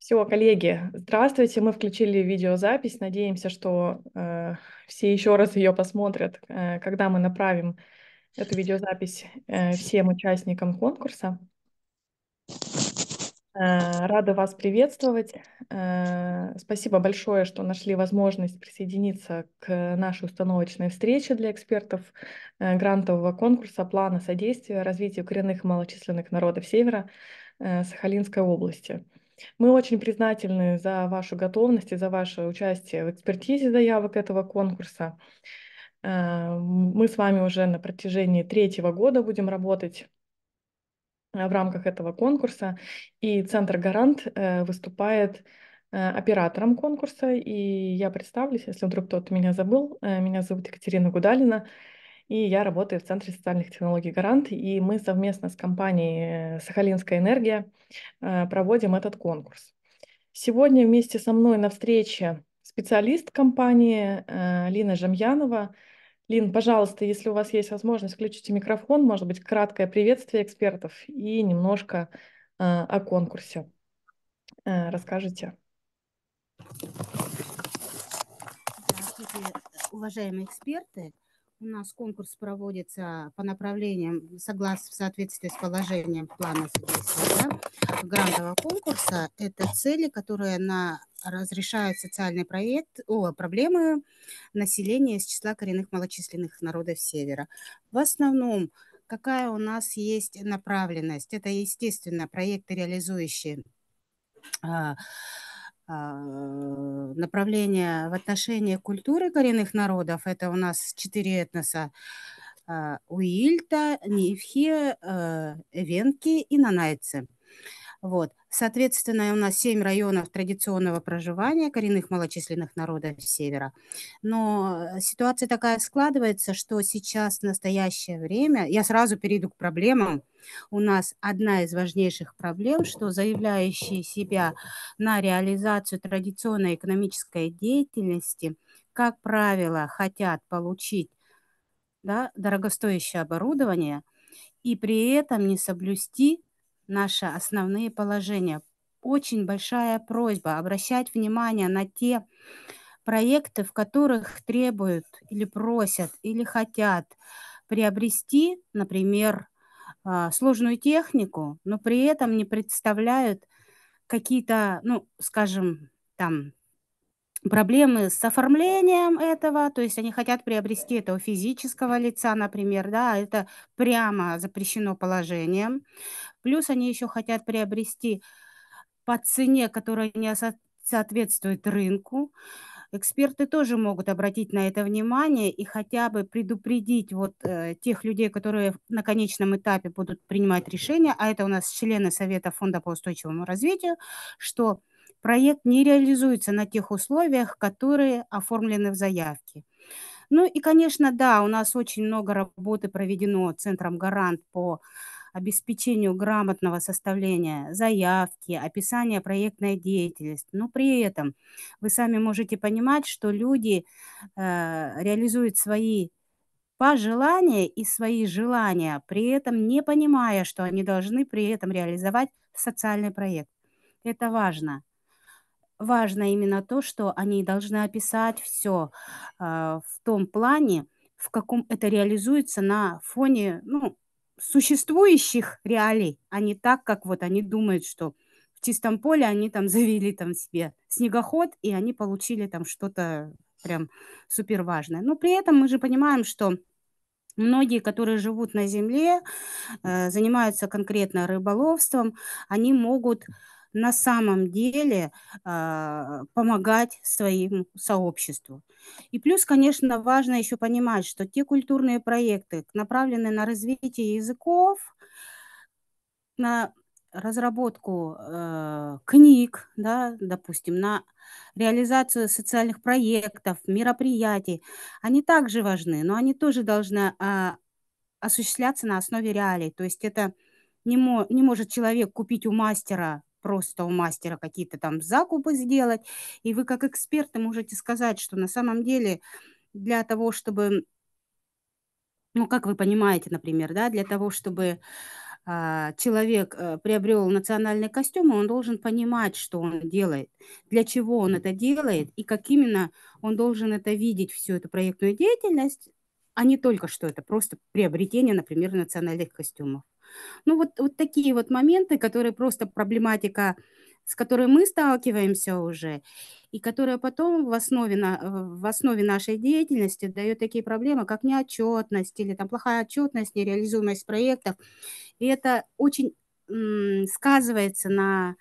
Все, коллеги, здравствуйте. Мы включили видеозапись. Надеемся, что э, все еще раз ее посмотрят, э, когда мы направим эту видеозапись э, всем участникам конкурса. Э, рада вас приветствовать. Э, спасибо большое, что нашли возможность присоединиться к нашей установочной встрече для экспертов э, грантового конкурса плана содействия развитию коренных малочисленных народов Севера э, Сахалинской области. Мы очень признательны за вашу готовность и за ваше участие в экспертизе заявок этого конкурса. Э, мы с вами уже на протяжении третьего года будем работать э, в рамках этого конкурса, и Центр Гарант э, выступает оператором конкурса, и я представлюсь, если вдруг кто-то меня забыл. Меня зовут Екатерина Гудалина, и я работаю в Центре социальных технологий «Гарант», и мы совместно с компанией э, «Сахалинская энергия» э, проводим этот конкурс. Сегодня вместе со мной на встрече специалист компании э, Лина Жамьянова. Лин, пожалуйста, если у вас есть возможность, включите микрофон, может быть, краткое приветствие экспертов и немножко о конкурсе. Расскажите. уважаемые эксперты. У нас конкурс проводится по направлениям согласно в соответствии с положением плана да, грантового конкурса. Это цели, которые на разрешают социальный проект, о, проблемы населения из числа коренных малочисленных народов Севера. В основном какая у нас есть направленность? Это, естественно, проекты, реализующие а, а, Направления в отношении культуры коренных народов. Это у нас четыре этноса. А, уильта, Нивхи, а, Венки и Нанайцы. Вот. Соответственно, у нас семь районов традиционного проживания коренных малочисленных народов севера. Но ситуация такая складывается, что сейчас, в настоящее время, я сразу перейду к проблемам, у нас одна из важнейших проблем, что заявляющие себя на реализацию традиционной экономической деятельности, как правило, хотят получить да, дорогостоящее оборудование и при этом не соблюсти наши основные положения. Очень большая просьба обращать внимание на те проекты, в которых требуют или просят или хотят приобрести, например, а, сложную технику, но при этом не представляют какие-то, ну, скажем, там проблемы с оформлением этого, то есть они хотят приобрести это у физического лица, например, да, а это прямо запрещено положением. Плюс они еще хотят приобрести по цене, которая не соответствует рынку эксперты тоже могут обратить на это внимание и хотя бы предупредить вот э, тех людей, которые на конечном этапе будут принимать решения, а это у нас члены Совета Фонда по устойчивому развитию, что проект не реализуется на тех условиях, которые оформлены в заявке. Ну и, конечно, да, у нас очень много работы проведено Центром «Гарант» по обеспечению грамотного составления заявки, описания проектной деятельности. Но при этом вы сами можете понимать, что люди э, реализуют свои пожелания и свои желания, при этом не понимая, что они должны при этом реализовать социальный проект. Это важно. Важно именно то, что они должны описать все э, в том плане, в каком это реализуется на фоне ну, существующих реалий, а не так, как вот они думают, что в чистом поле они там завели там себе снегоход, и они получили там что-то прям супер важное. Но при этом мы же понимаем, что многие, которые живут на земле, э, занимаются конкретно рыболовством, они могут на самом деле э, помогать своему сообществу. И плюс, конечно, важно еще понимать, что те культурные проекты, направленные на развитие языков, на разработку э, книг, да, допустим, на реализацию социальных проектов, мероприятий, они также важны, но они тоже должны э, осуществляться на основе реалий. То есть это не, мо не может человек купить у мастера просто у мастера какие-то там закупы сделать, и вы как эксперты можете сказать, что на самом деле для того, чтобы, ну, как вы понимаете, например, да, для того, чтобы а, человек э, приобрел национальный костюм, он должен понимать, что он делает, для чего он это делает и как именно он должен это видеть, всю эту проектную деятельность, а не только что это просто приобретение, например, национальных костюмов. Ну вот, вот такие вот моменты, которые просто проблематика, с которой мы сталкиваемся уже, и которая потом в основе, на, э, в основе нашей деятельности дает такие проблемы, как неотчетность или там плохая отчетность, нереализуемость проектов. И это очень сказывается на,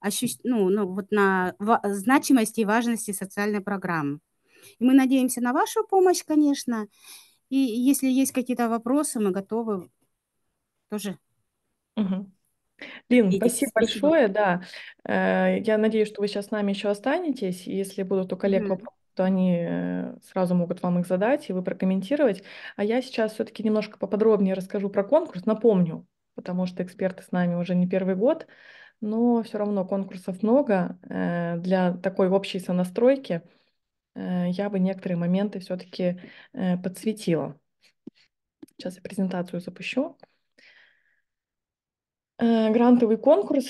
ощу... ну, ну, вот на значимости и важности социальной программы. И мы надеемся на вашу помощь, конечно. И если есть какие-то вопросы, мы готовы тоже. Угу. Лин, спасибо, спасибо большое, да. Э, я надеюсь, что вы сейчас с нами еще останетесь. Если будут у коллег mm-hmm. вопросы, то они э, сразу могут вам их задать и вы прокомментировать. А я сейчас все-таки немножко поподробнее расскажу про конкурс. Напомню, потому что эксперты с нами уже не первый год, но все равно конкурсов много. Э, для такой общей сонастройки я бы некоторые моменты все-таки подсветила. Сейчас я презентацию запущу. Э, грантовый конкурс,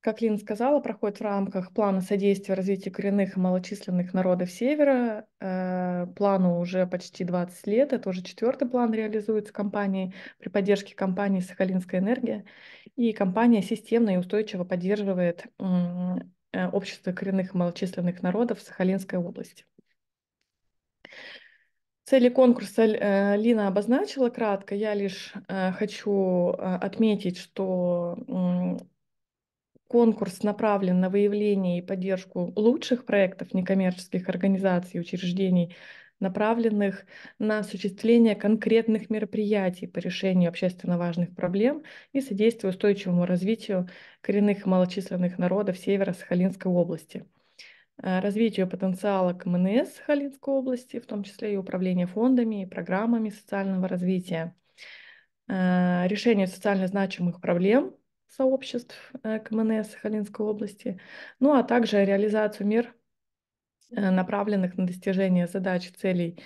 как Лин сказала, проходит в рамках плана содействия развитию коренных и малочисленных народов Севера. Э, плану уже почти 20 лет, это уже четвертый план реализуется компанией при поддержке компании «Сахалинская энергия». И компания системно и устойчиво поддерживает э, общество коренных и малочисленных народов Сахалинской области. Цели конкурса э, Лина обозначила кратко. Я лишь э, хочу э, отметить, что конкурс направлен на выявление и поддержку лучших проектов некоммерческих организаций и учреждений, направленных на осуществление конкретных мероприятий по решению общественно важных проблем и содействию устойчивому развитию коренных и малочисленных народов Северо-Сахалинской области – Э, развитию потенциала КМНС Халинской области, в том числе и управления фондами и программами социального развития, э, решению социально значимых проблем сообществ э, КМНС Сахалинской области, ну а также реализацию мер, направленных на достижение задач и целей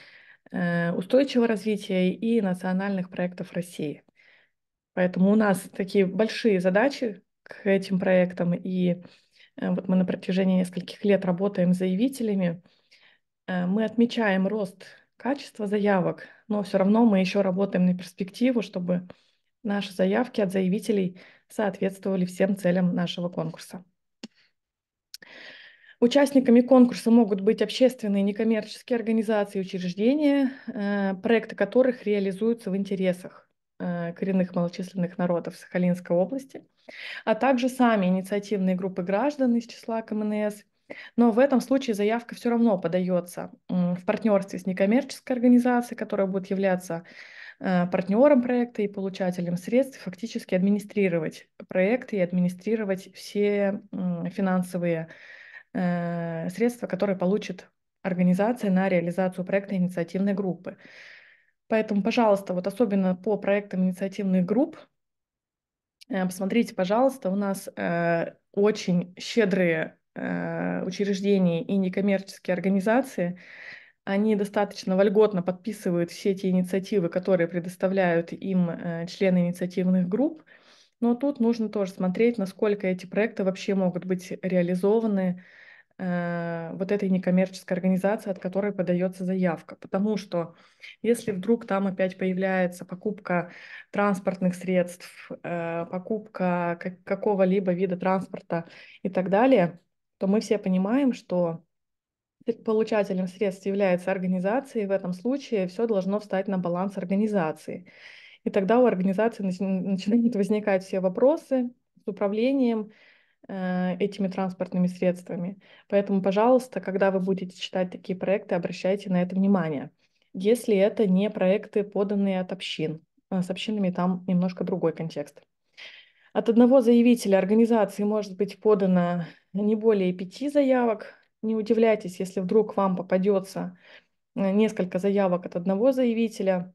устойчивого развития и национальных проектов России. Поэтому у нас такие большие задачи к этим проектам, и Э, вот мы на протяжении нескольких лет работаем с заявителями, э, мы отмечаем рост качества заявок, но все равно мы еще работаем на перспективу, чтобы наши заявки от заявителей соответствовали всем целям нашего конкурса. Участниками конкурса могут быть общественные некоммерческие организации и учреждения, э, проекты которых реализуются в интересах Э, коренных малочисленных народов Сахалинской области, а также сами инициативные группы граждан из числа КМНС. Но в этом случае заявка все равно подается в партнерстве с некоммерческой организацией, которая будет являться э, партнером проекта и получателем средств, фактически администрировать проект и администрировать все финансовые э, средства, которые получит организация на реализацию проекта инициативной группы. Поэтому, пожалуйста, вот особенно по проектам инициативных групп, э, посмотрите, пожалуйста, у нас э, очень щедрые э, учреждения и некоммерческие организации, они достаточно вольготно подписывают все эти инициативы, которые предоставляют им члены инициативных групп. Но тут нужно тоже смотреть, насколько эти проекты вообще могут быть реализованы Э, вот этой некоммерческой организации, от которой подается заявка. Потому что если вдруг там опять появляется покупка транспортных средств, э, покупка какого-либо вида транспорта и так далее, то мы все понимаем, что получателем средств является организация, и в этом случае все должно встать на баланс организации. И тогда у организации начинают возникать все вопросы с управлением, Э, этими транспортными средствами. Поэтому, пожалуйста, когда вы будете читать такие проекты, обращайте на это внимание. Если это не проекты, поданные от общин, э, с общинами там немножко другой контекст. От одного заявителя организации может быть подано не более пяти заявок. Не удивляйтесь, если вдруг вам попадется э, несколько заявок от одного заявителя.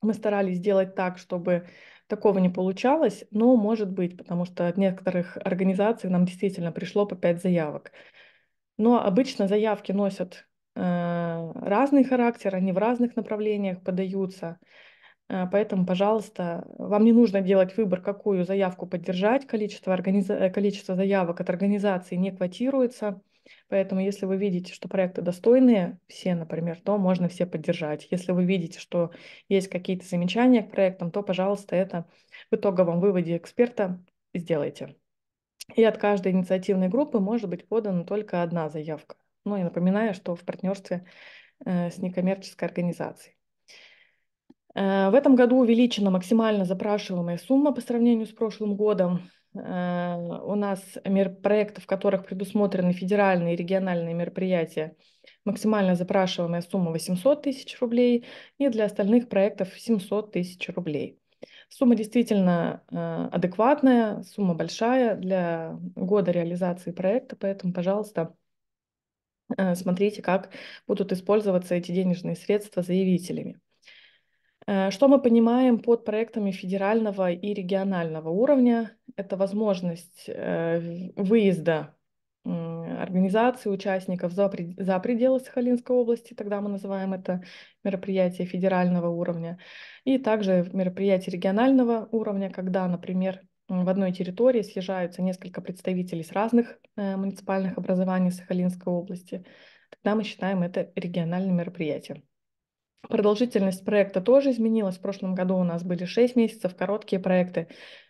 Мы старались сделать так, чтобы такого не получалось, но может быть, потому что от некоторых организаций нам действительно пришло по 5 заявок. Но обычно заявки носят э, разный характер, они в разных направлениях подаются. Э, поэтому, пожалуйста, вам не нужно делать выбор, какую заявку поддержать. Количество, организа... Э, количество заявок от организации не квотируется. Поэтому, если вы видите, что проекты достойные, все, например, то можно все поддержать. Если вы видите, что есть какие-то замечания к проектам, то, пожалуйста, это в итоговом выводе эксперта сделайте. И от каждой инициативной группы может быть подана только одна заявка. Ну и напоминаю, что в партнерстве э, с некоммерческой организацией. Э, в этом году увеличена максимально запрашиваемая сумма по сравнению с прошлым годом. Э, у нас проекты, в которых предусмотрены федеральные и региональные мероприятия, максимально запрашиваемая сумма 800 тысяч рублей, и для остальных проектов 700 тысяч рублей. Сумма действительно э, адекватная, сумма большая для года реализации проекта, поэтому, пожалуйста, э, смотрите, как будут использоваться эти денежные средства заявителями. Э, что мы понимаем под проектами федерального и регионального уровня? Это возможность э, выезда организации участников за, пределы Сахалинской области, тогда мы называем это мероприятие федерального уровня, и также мероприятие регионального уровня, когда, например, в одной территории съезжаются несколько представителей с разных э, муниципальных образований Сахалинской области, тогда мы считаем это региональным мероприятием. Продолжительность проекта тоже изменилась. В прошлом году у нас были 6 месяцев, короткие проекты.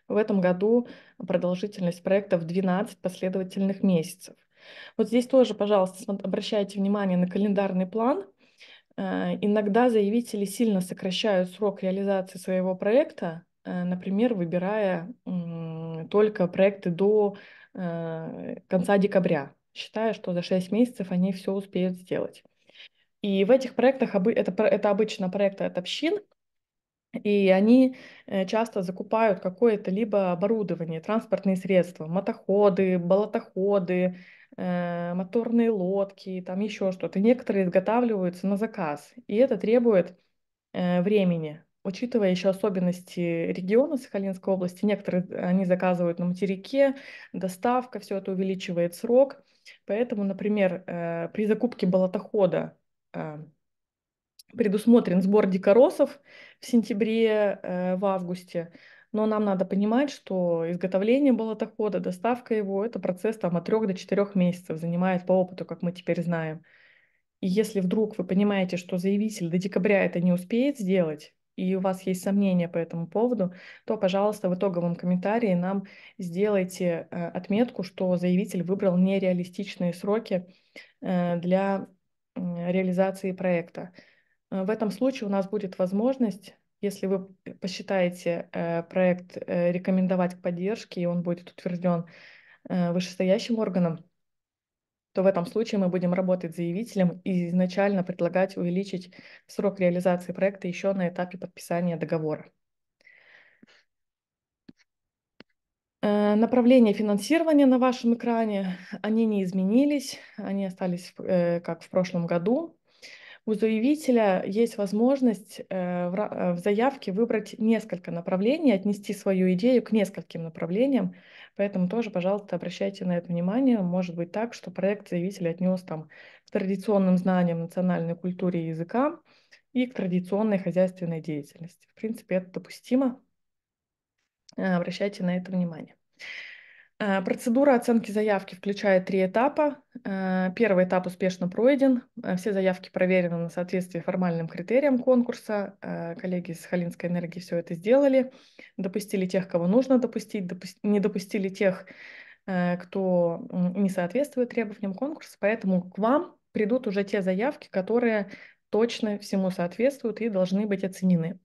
В этом году продолжительность проекта в 12 последовательных месяцев. Вот здесь тоже, пожалуйста, обращайте внимание на календарный план. Э, иногда заявители сильно сокращают срок реализации своего проекта, э, например, выбирая только проекты до э, конца декабря, считая, что за 6 месяцев они все успеют сделать. И в этих проектах это, это обычно проекты от общин, и они э, часто закупают какое-то либо оборудование, транспортные средства, мотоходы, болотоходы, э, моторные лодки, там еще что-то. Некоторые изготавливаются на заказ, и это требует э, времени. Учитывая еще особенности региона Сахалинской области, некоторые они заказывают на материке, доставка, все это увеличивает срок. Поэтому, например, э, при закупке болотохода а, предусмотрен сбор дикоросов в сентябре, э, в августе. Но нам надо понимать, что изготовление болотохода, доставка его, это процесс там, от 3 до 4 месяцев, занимает по опыту, как мы теперь знаем. И если вдруг вы понимаете, что заявитель до декабря это не успеет сделать, и у вас есть сомнения по этому поводу, то, пожалуйста, в итоговом комментарии нам сделайте э, отметку, что заявитель выбрал нереалистичные сроки э, для реализации проекта. Э, в этом случае у нас будет возможность, если вы посчитаете э, проект э, рекомендовать к поддержке, и он будет утвержден вышестоящим органом, то в этом случае мы будем работать с заявителем и изначально предлагать увеличить срок реализации проекта еще на этапе подписания договора. Направления финансирования на вашем экране, они не изменились, они остались э, как в прошлом году. У заявителя есть возможность э, э, в заявке выбрать несколько направлений, отнести свою идею к нескольким направлениям, поэтому тоже, пожалуйста, обращайте на это внимание. Может быть так, что проект заявителя отнес там к традиционным знаниям национальной культуре и языка и к традиционной хозяйственной деятельности. В принципе, это допустимо. Обращайте на это внимание. Э, процедура оценки заявки включает три этапа. Э, первый этап успешно пройден. Э, все заявки проверены на соответствие формальным критериям конкурса. Коллеги из Халинской энергии все это сделали. Допустили тех, кого нужно допустить, допусти... не допустили тех, кто не соответствует требованиям конкурса. Поэтому к вам придут уже те заявки, которые точно всему соответствуют и должны быть оценены.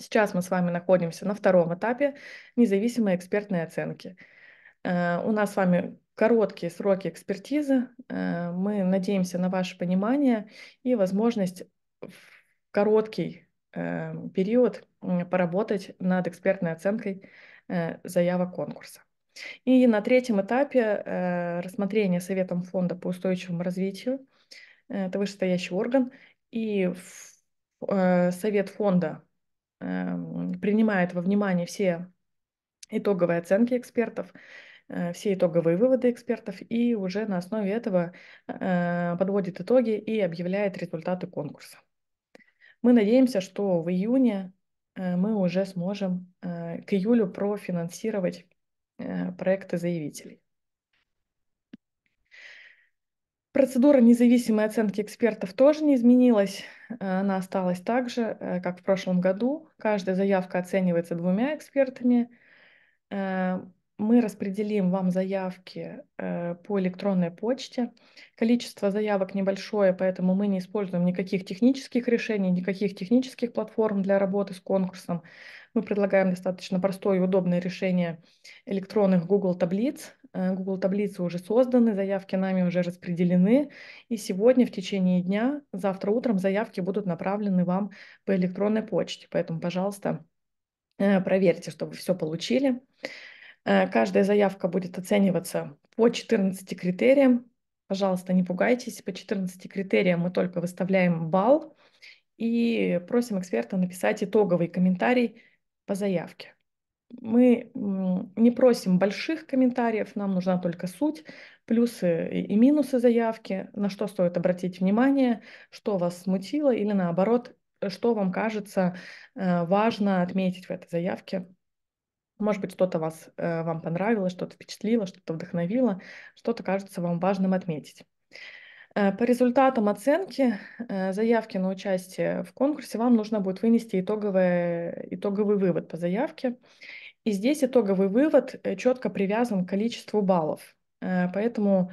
Сейчас мы с вами находимся на втором этапе независимой экспертной оценки. Э, у нас с вами короткие сроки экспертизы. Э, мы надеемся на ваше понимание и возможность в короткий э, период поработать над экспертной оценкой заявок конкурса. И на третьем этапе рассмотрение Советом фонда по устойчивому развитию, это вышестоящий орган, и Совет фонда Эм, принимает во внимание все итоговые оценки экспертов, э, все итоговые выводы экспертов и уже на основе этого э, подводит итоги и объявляет результаты конкурса. Мы надеемся, что в июне э, мы уже сможем к июлю профинансировать проекты заявителей. Процедура независимой оценки экспертов тоже не изменилась. Э, она осталась так же, э, как в прошлом году. Каждая заявка оценивается двумя экспертами. Э, мы распределим вам заявки по электронной почте. Количество заявок небольшое, поэтому мы не используем никаких технических решений, никаких технических платформ для работы с конкурсом. Мы предлагаем достаточно простое и удобное решение электронных Google таблиц, Э, Google таблицы уже созданы, заявки нами уже распределены. И сегодня в течение дня, завтра утром заявки будут направлены вам по электронной почте. Поэтому, пожалуйста, э, проверьте, чтобы все получили. Э, каждая заявка будет оцениваться по 14 критериям. Пожалуйста, не пугайтесь, по 14 критериям мы только выставляем балл и просим эксперта написать итоговый комментарий по заявке мы не просим больших комментариев, нам нужна только суть, плюсы и минусы заявки, на что стоит обратить внимание, что вас смутило или наоборот, что вам кажется э, важно отметить в этой заявке. Может быть, что-то вас, э, вам понравилось, что-то впечатлило, что-то вдохновило, что-то кажется вам важным отметить. Э, по результатам оценки заявки на участие в конкурсе вам нужно будет вынести итоговое, итоговый вывод по заявке. И здесь итоговый вывод э, четко привязан к количеству баллов. Э, поэтому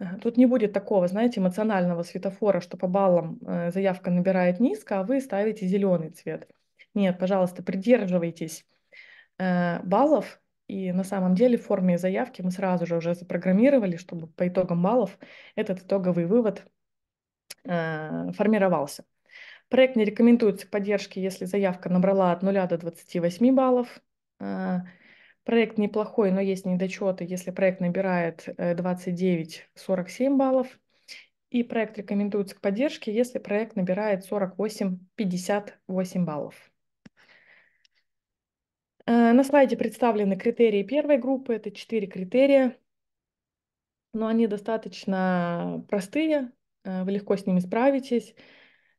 э, тут не будет такого, знаете, эмоционального светофора, что по баллам заявка набирает низко, а вы ставите зеленый цвет. Нет, пожалуйста, придерживайтесь баллов. И на самом деле в форме заявки мы сразу же уже запрограммировали, чтобы по итогам баллов этот итоговый вывод формировался. Проект не рекомендуется к поддержке, если заявка набрала от 0 до 28 баллов, а, проект неплохой, но есть недочеты, если проект набирает 29-47 э, баллов. И проект рекомендуется к поддержке, если проект набирает 48-58 баллов. Э, на слайде представлены критерии первой группы. Это четыре критерия, но они достаточно простые, э, вы легко с ними справитесь.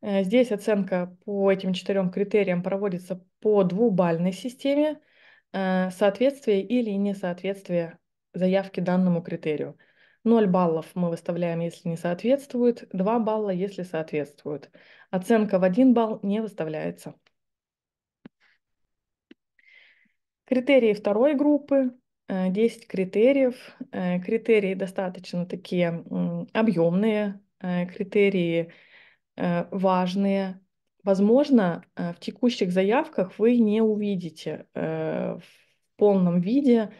Здесь оценка по этим четырем критериям проводится по двубальной системе – Э, соответствие или несоответствие заявки данному критерию. 0 баллов мы выставляем, если не соответствует, 2 балла, если соответствует. Оценка в 1 балл не выставляется. Критерии второй группы. 10 э, критериев. Э, критерии достаточно такие объемные, критерии важные, Возможно, э, в текущих заявках вы не увидите э, в полном виде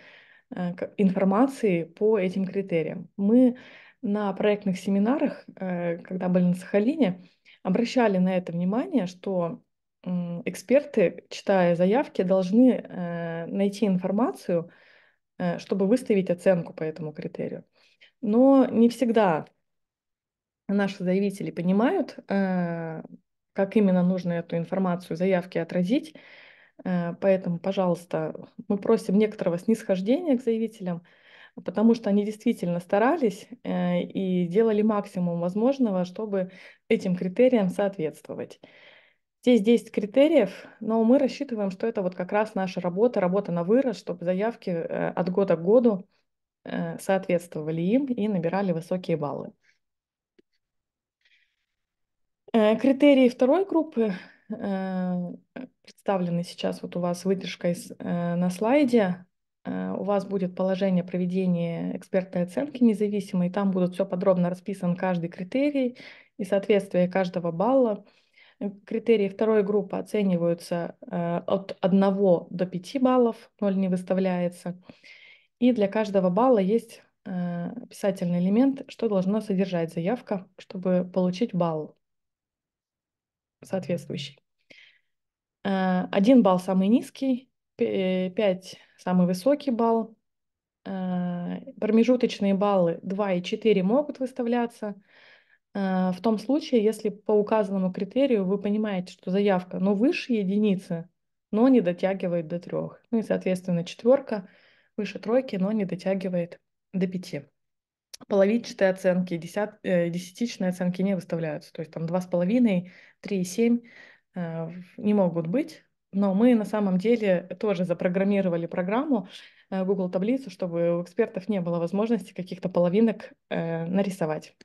э, информации по этим критериям. Мы на проектных семинарах, когда были на Сахалине, обращали на это внимание, что эксперты, читая заявки, должны найти информацию, чтобы выставить оценку по этому критерию. Но не всегда наши заявители понимают как именно нужно эту информацию, заявки отразить. Э, поэтому, пожалуйста, мы просим некоторого снисхождения к заявителям, потому что они действительно старались э, и делали максимум возможного, чтобы этим критериям соответствовать. Здесь 10 критериев, но мы рассчитываем, что это вот как раз наша работа, работа на вырос, чтобы заявки э, от года к году соответствовали им и набирали высокие баллы. Э, критерии второй группы э, представлены сейчас вот у вас выдержка из, э, на слайде. У вас будет положение проведения экспертной оценки независимой, там будут все подробно расписан каждый критерий и соответствие каждого балла. Критерии второй группы оцениваются от 1 до 5 баллов, 0 не выставляется. И для каждого балла есть писательный элемент, что должно содержать заявка, чтобы получить балл соответствующий. Э, один балл самый низкий, пять самый высокий балл. Э, промежуточные баллы 2 и 4 могут выставляться. Э, в том случае, если по указанному критерию вы понимаете, что заявка, но ну, выше единицы, но не дотягивает до трех. Ну и, соответственно, четверка выше тройки, но не дотягивает до пяти половинчатые оценки, десят, э, десятичные оценки не выставляются. То есть там 2,5, 3,7 э, не могут быть. Но мы на самом деле тоже запрограммировали программу э, Google таблицу, чтобы у экспертов не было возможности каких-то половинок э, нарисовать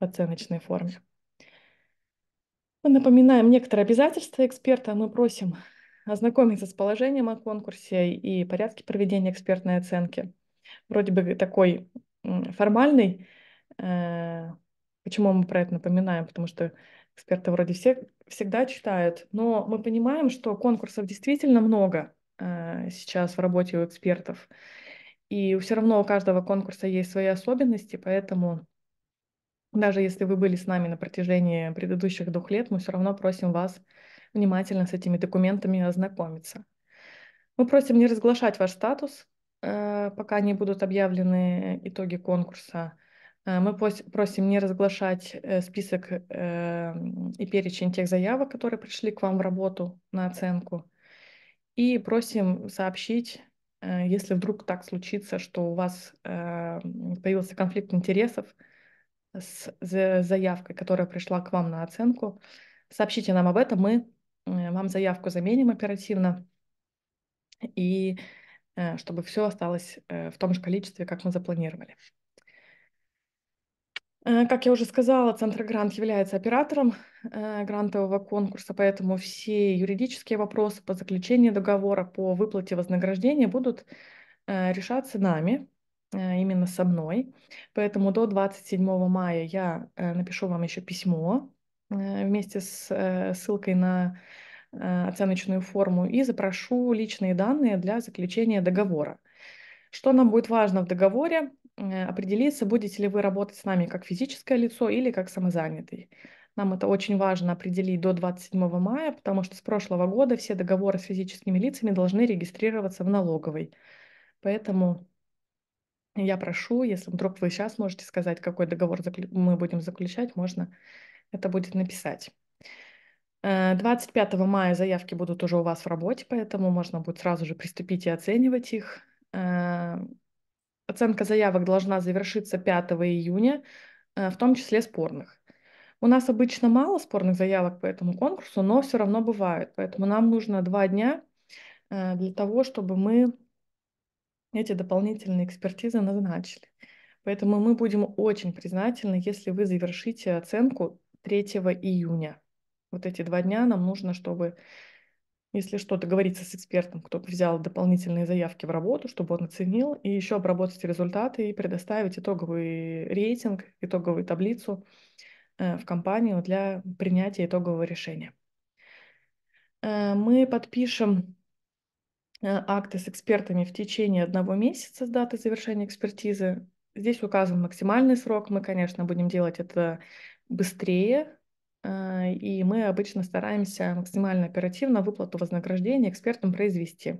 в оценочной форме. Мы напоминаем некоторые обязательства эксперта. Мы просим ознакомиться с положением о конкурсе и порядке проведения экспертной оценки. Вроде бы такой формальный. Э, почему мы про это напоминаем? Потому что эксперты вроде все всегда читают, но мы понимаем, что конкурсов действительно много э, сейчас в работе у экспертов. И все равно у каждого конкурса есть свои особенности, поэтому даже если вы были с нами на протяжении предыдущих двух лет, мы все равно просим вас внимательно с этими документами ознакомиться. Мы просим не разглашать ваш статус, Э, пока не будут объявлены итоги конкурса. Э, мы просим не разглашать э, список и перечень тех заявок, которые пришли к вам в работу на оценку. И просим сообщить, если вдруг так случится, что у вас появился конфликт интересов с заявкой, которая пришла к вам на оценку, сообщите нам об этом, мы вам заявку заменим оперативно. И Э, чтобы все осталось э, в том же количестве, как мы запланировали. Э, как я уже сказала, Центр Грант является оператором грантового конкурса, поэтому все юридические вопросы по заключению договора, по выплате вознаграждения будут решаться нами, именно со мной. Поэтому до 27 мая я напишу вам еще письмо вместе с ссылкой на Э, оценочную форму и запрошу личные данные для заключения договора. Что нам будет важно в договоре? Э, определиться, будете ли вы работать с нами как физическое лицо или как самозанятый. Нам это очень важно определить до 27 мая, потому что с прошлого года все договоры с физическими лицами должны регистрироваться в налоговой. Поэтому я прошу, если вдруг вы сейчас можете сказать, какой договор мы будем заключать, можно это будет написать. 25 э, мая заявки будут уже у вас в работе, поэтому можно будет сразу же приступить и оценивать их. Э, оценка заявок должна завершиться 5 июня, э, в том числе спорных. У нас обычно мало спорных заявок по этому конкурсу, но все равно бывают. Поэтому нам нужно два дня для того, чтобы мы эти дополнительные экспертизы назначили. Поэтому мы будем очень признательны, если вы завершите оценку 3 июня. Вот эти два дня нам нужно, чтобы, если что, то договориться с экспертом, кто-то взял дополнительные заявки в работу, чтобы он оценил, и еще обработать результаты и предоставить итоговый рейтинг, итоговую таблицу э, в компанию для принятия итогового решения. Э, мы подпишем э, акты с экспертами в течение одного месяца с даты завершения экспертизы. Здесь указан максимальный срок. Мы, конечно, будем делать это быстрее, Э, и мы обычно стараемся максимально оперативно выплату вознаграждения экспертам произвести.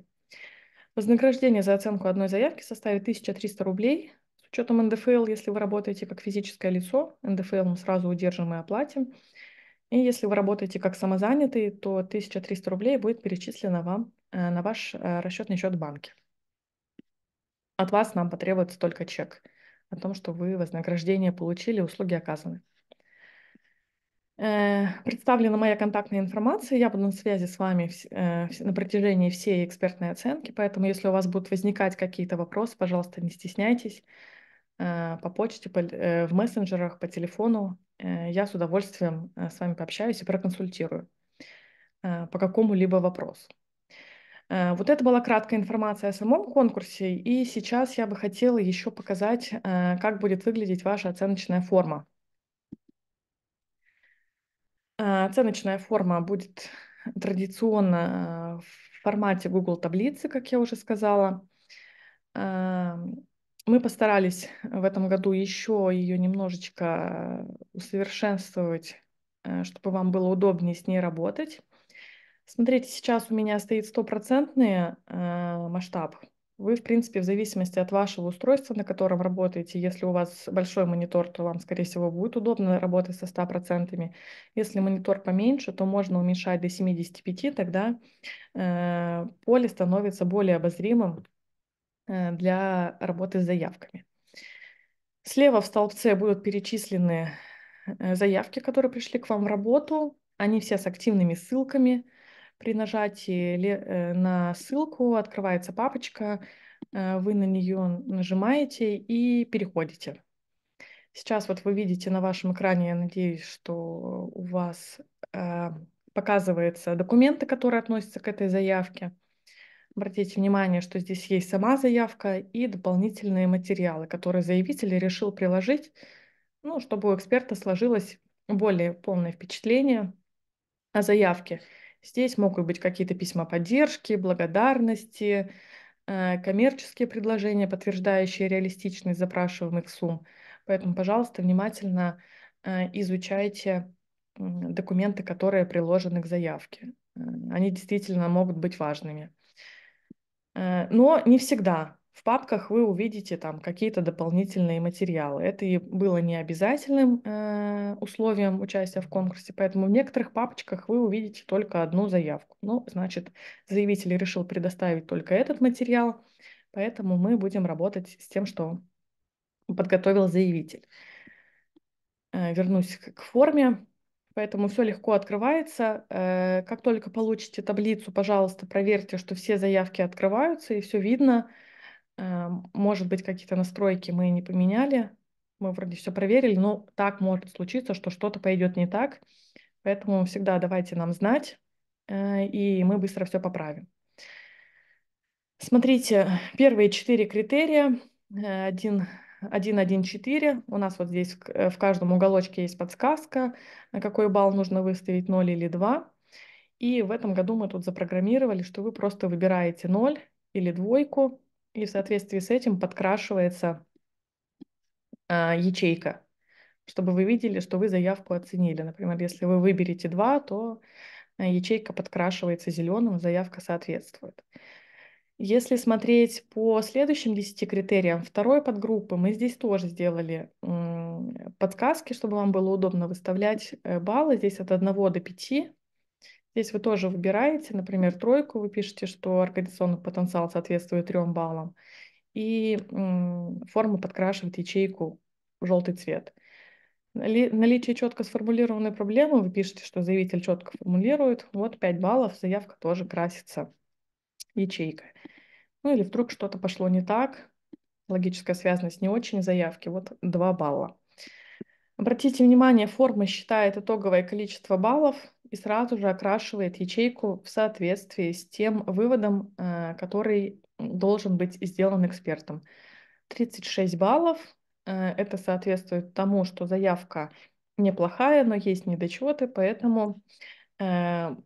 Вознаграждение за оценку одной заявки составит 1300 рублей с учетом НДФЛ, если вы работаете как физическое лицо, НДФЛ мы сразу удержим и оплатим. И если вы работаете как самозанятый, то 1300 рублей будет перечислено вам э, на ваш э, расчетный счет в банке. От вас нам потребуется только чек о том, что вы вознаграждение получили, услуги оказаны. Э, представлена моя контактная информация, я буду на связи с вами э, на протяжении всей экспертной оценки, поэтому если у вас будут возникать какие-то вопросы, пожалуйста, не стесняйтесь э, по почте, в мессенджерах, по телефону. Я с удовольствием с вами пообщаюсь и проконсультирую по какому-либо вопросу. Вот это была краткая информация о самом конкурсе, и сейчас я бы хотела еще показать, как будет выглядеть ваша оценочная форма. А, оценочная форма будет традиционно э, в формате Google таблицы, как я уже сказала. А, мы постарались в этом году еще ее немножечко усовершенствовать, э, чтобы вам было удобнее с ней работать. Смотрите, сейчас у меня стоит стопроцентный э, масштаб, вы, в принципе, в зависимости от вашего устройства, на котором работаете, если у вас большой монитор, то вам, скорее всего, будет удобно работать со 100%. Если монитор поменьше, то можно уменьшать до 75, тогда э, поле становится более обозримым э, для работы с заявками. Слева в столбце будут перечислены э, заявки, которые пришли к вам в работу. Они все с активными ссылками – при нажатии э, на ссылку открывается папочка, э, вы на нее нажимаете и переходите. Сейчас вот вы видите на вашем экране, я надеюсь, что у вас э, показываются документы, которые относятся к этой заявке. Обратите внимание, что здесь есть сама заявка и дополнительные материалы, которые заявитель решил приложить, ну, чтобы у эксперта сложилось более полное впечатление о заявке. Здесь могут быть какие-то письма поддержки, благодарности, э, коммерческие предложения, подтверждающие реалистичность запрашиваемых сумм. Поэтому, пожалуйста, внимательно э, изучайте документы, которые приложены к заявке. Э, они действительно могут быть важными. Но не всегда в папках вы увидите там какие-то дополнительные материалы. Это и было не обязательным э, условием участия в конкурсе, поэтому в некоторых папочках вы увидите только одну заявку. Ну, значит, заявитель решил предоставить только этот материал, поэтому мы будем работать с тем, что подготовил заявитель. Э, вернусь к форме. Поэтому все легко открывается. Э, как только получите таблицу, пожалуйста, проверьте, что все заявки открываются и все видно. А, может быть, какие-то настройки мы не поменяли, мы вроде все проверили, но так может случиться, что что-то пойдет не так. Поэтому всегда давайте нам знать, а, и мы быстро все поправим. Смотрите, первые четыре критерия. 1, 1, 1, 4. У нас вот здесь э, в каждом уголочке есть подсказка, на какой балл нужно выставить 0 или 2. И в этом году мы тут запрограммировали, что вы просто выбираете 0 или двойку, и в соответствии с этим подкрашивается а, ячейка, чтобы вы видели, что вы заявку оценили. Например, если вы выберете два, то а, ячейка подкрашивается зеленым, заявка соответствует. Если смотреть по следующим 10 критериям второй подгруппы, мы здесь тоже сделали подсказки, чтобы вам было удобно выставлять э, баллы. Здесь от 1 до 5 Здесь вы тоже выбираете, например, тройку, вы пишете, что организационный потенциал соответствует трем баллам, и форма подкрашивает ячейку в желтый цвет. Наличие четко сформулированной проблемы, вы пишете, что заявитель четко формулирует, вот 5 баллов, заявка тоже красится ячейкой. Ну или вдруг что-то пошло не так, логическая связанность не очень, заявки, вот 2 балла. Обратите внимание, форма считает итоговое количество баллов, и сразу же окрашивает ячейку в соответствии с тем выводом, э, который должен быть сделан экспертом. 36 баллов э, – это соответствует тому, что заявка неплохая, но есть недочеты, поэтому э,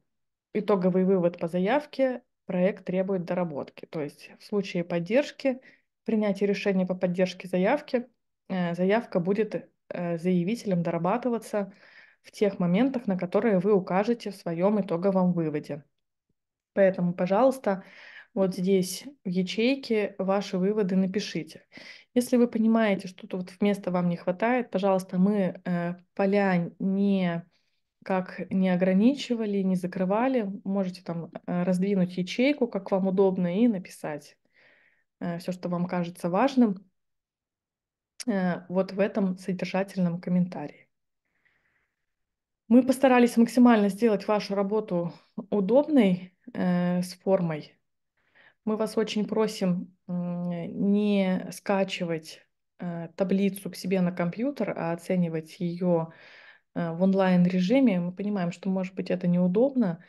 итоговый вывод по заявке – проект требует доработки. То есть в случае поддержки, принятия решения по поддержке заявки, заявка будет заявителем дорабатываться – в тех моментах, на которые вы укажете в своем итоговом выводе. Поэтому, пожалуйста, вот здесь в ячейке ваши выводы напишите. Если вы понимаете, что тут вместо вам не хватает, пожалуйста, мы э, поля не как не ограничивали, не закрывали, можете там э, раздвинуть ячейку, как вам удобно, и написать э, все, что вам кажется важным, э, вот в этом содержательном комментарии. Мы постарались максимально сделать вашу работу удобной э, с формой. Мы вас очень просим э, не скачивать э, таблицу к себе на компьютер, а оценивать ее э, в онлайн-режиме. Мы понимаем, что, может быть, это неудобно,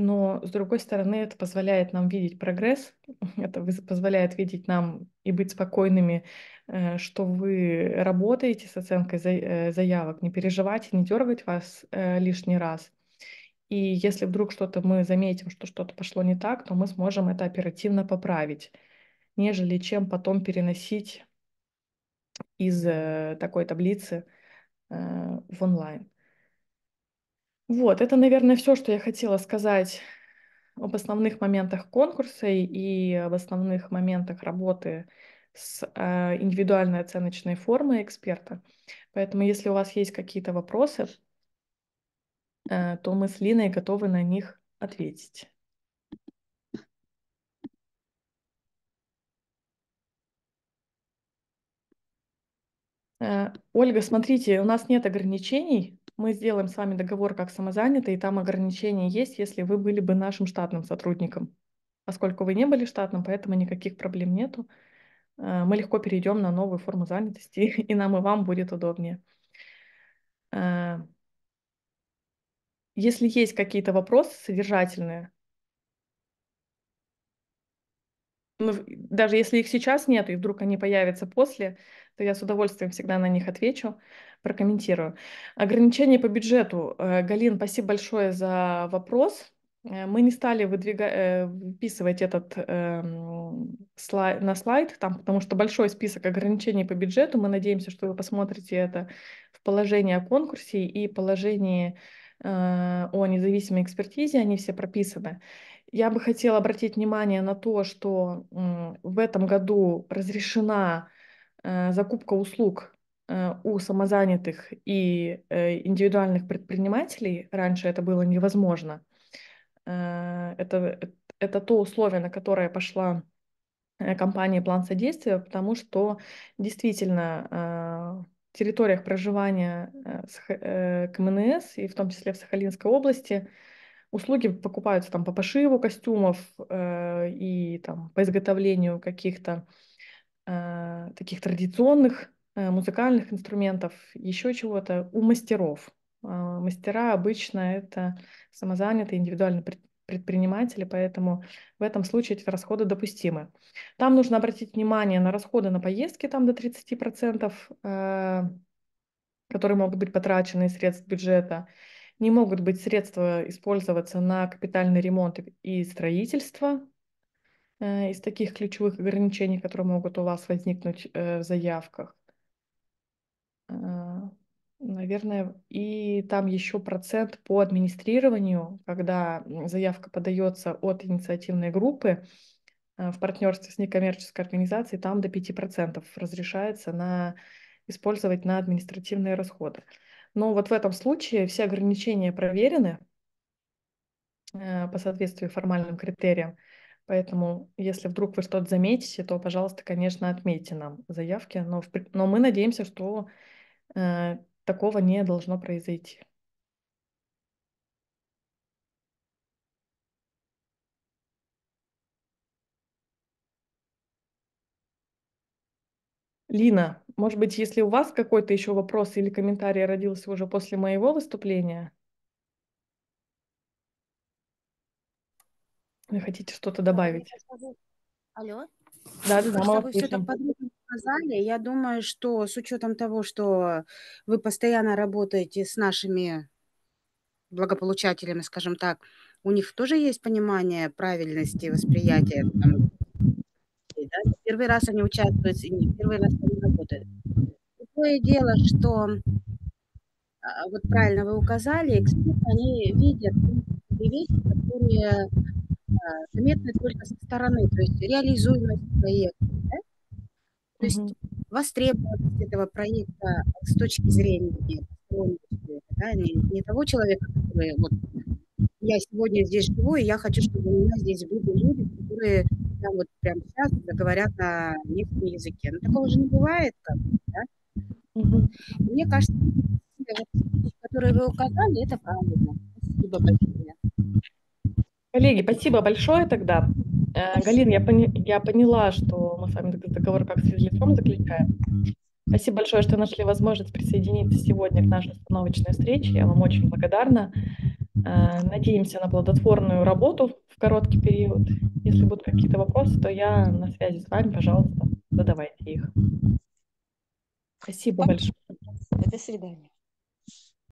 но, с другой стороны, это позволяет нам видеть прогресс, это позволяет видеть нам и быть спокойными, э, что вы работаете с оценкой э, заявок, не переживать, не дергать вас э, лишний раз. И если вдруг что-то мы заметим, что что-то пошло не так, то мы сможем это оперативно поправить, нежели чем потом переносить из такой таблицы в онлайн. Вот, это, наверное, все, что я хотела сказать об основных моментах конкурса и об основных моментах работы с э, индивидуальной оценочной формой эксперта. Поэтому, если у вас есть какие-то вопросы, э, то мы с Линой готовы на них ответить. Э, Ольга, смотрите, у нас нет ограничений мы сделаем с вами договор как самозанятый, и там ограничения есть, если вы были бы нашим штатным сотрудником. Поскольку вы не были штатным, поэтому никаких проблем нету. Э, мы легко перейдем на новую форму занятости, и нам и вам будет удобнее. Э, если есть какие-то вопросы содержательные, ну, даже если их сейчас нет, и вдруг они появятся после, то я с удовольствием всегда на них отвечу прокомментирую. Ограничения по бюджету. Э, Галин, спасибо большое за вопрос. Э, мы не стали выдвига... Э, выписывать этот э, эм, слай... на слайд, там, потому что большой список ограничений по бюджету. Мы надеемся, что вы посмотрите это в положении о конкурсе и положении э, о независимой экспертизе. Они все прописаны. Я бы хотела обратить внимание на то, что э, в этом году разрешена э, закупка услуг Э, у самозанятых и э, индивидуальных предпринимателей, раньше это было невозможно, э, это, это то условие, на которое пошла компания «План содействия», потому что действительно в территориях проживания КМНС, и в том числе в Сахалинской области, услуги покупаются там по пошиву костюмов и там по изготовлению каких-то таких традиционных Э, музыкальных инструментов, еще чего-то, у мастеров. А, мастера обычно это самозанятые индивидуальные предприниматели, поэтому в этом случае эти расходы допустимы. Там нужно обратить внимание на расходы на поездки, там до 30%, э, которые могут быть потрачены из средств бюджета. Не могут быть средства использоваться на капитальный ремонт и строительство, э, из таких ключевых ограничений, которые могут у вас возникнуть в заявках. Э, наверное, и там еще процент по администрированию, когда заявка подается от инициативной группы э, в партнерстве с некоммерческой организацией, там до 5% разрешается на, использовать на административные расходы. Но вот в этом случае все ограничения проверены э, по соответствию формальным критериям. Поэтому, если вдруг вы что-то заметите, то, пожалуйста, конечно, отметьте нам заявки. Но, в, но мы надеемся, что Э, такого не должно произойти. Лина, может быть, если у вас какой-то еще вопрос или комментарий родился уже после моего выступления, вы хотите что-то добавить? Алло? Да, да, да. Чтобы все так подробно сказали. Я думаю, что с учетом того, что вы постоянно работаете с нашими благополучателями, скажем так, у них тоже есть понимание правильности восприятия. Там, да? Первый раз они участвуют, и не первый раз они работают. Другое дело, что а, вот правильно вы указали, эксперты, они видят вещи, которые а, заметны только со стороны, то есть реализуемость проекта, то есть востребованность этого проекта с точки зрения да, не, не того человека, который вот я сегодня здесь живу, и я хочу, чтобы у меня здесь были люди, которые там вот прямо сейчас говорят на некотором языке. Но ну, такого же не бывает, как да? Угу. Мне кажется, которые вы указали, это правильно. Спасибо большое. Коллеги, спасибо большое тогда. Э, Галина, я, пони- я поняла, что мы с вами договор как с физлицом заключаем. Спасибо большое, что нашли возможность присоединиться сегодня к нашей остановочной встрече. Я вам очень благодарна. Э, надеемся на плодотворную работу в короткий период. Если будут какие-то вопросы, то я на связи с вами, пожалуйста, задавайте их. Спасибо большое. До свидания.